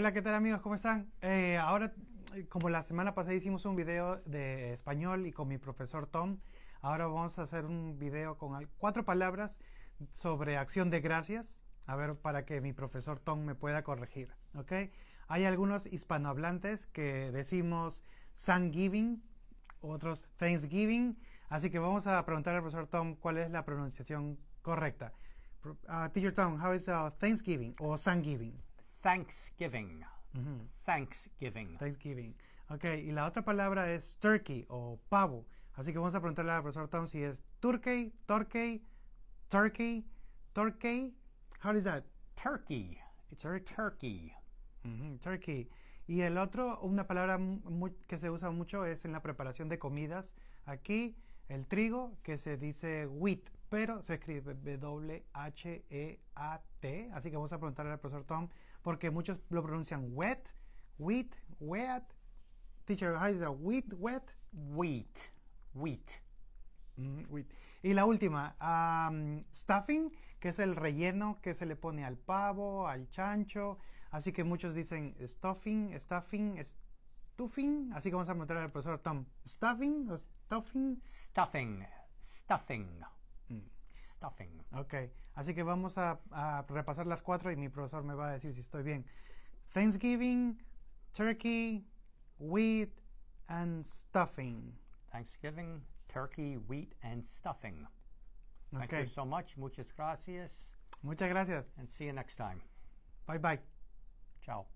Hola, ¿qué tal amigos? ¿Cómo están? Eh, ahora, como la semana pasada hicimos un video de español y con mi profesor Tom, ahora vamos a hacer un video con cuatro palabras sobre acción de gracias, a ver, para que mi profesor Tom me pueda corregir, ¿ok? Hay algunos hispanohablantes que decimos Thanksgiving, otros Thanksgiving, así que vamos a preguntar al profesor Tom cuál es la pronunciación correcta. Ah, teacher Tom, how is uh, Thanksgiving o Thanksgiving? Thanksgiving. Thanksgiving. Thanksgiving. Ok, y la otra palabra es turkey o pavo. Así que vamos a preguntarle al profesor Tom si es turkey, turkey, turkey, turkey. How is that? Turkey. It's turkey. Turkey. Y el otro, una palabra que se usa mucho es en la preparación de comidas. Aquí, el trigo, que se dice wheat pero se escribe W-H-E-A-T. Así que vamos a preguntarle al profesor Tom, porque muchos lo pronuncian wet, wheat, wet. Teacher, how is that? Wheat, wet, wheat, wheat. Mm, wheat. Y la última, um, stuffing, que es el relleno que se le pone al pavo, al chancho. Así que muchos dicen stuffing, stuffing, stuffing. Así que vamos a preguntarle al profesor Tom, stuffing stuffing? Stuffing, stuffing. Stuffing. Ok, así que vamos a, repasar las cuatro y mi profesor me va a decir si estoy bien. Thanksgiving, turkey, wheat, and stuffing. Thanksgiving, turkey, wheat, and stuffing. Thank you so much. Muchas gracias. Muchas gracias. And see you next time. Bye bye. Chao.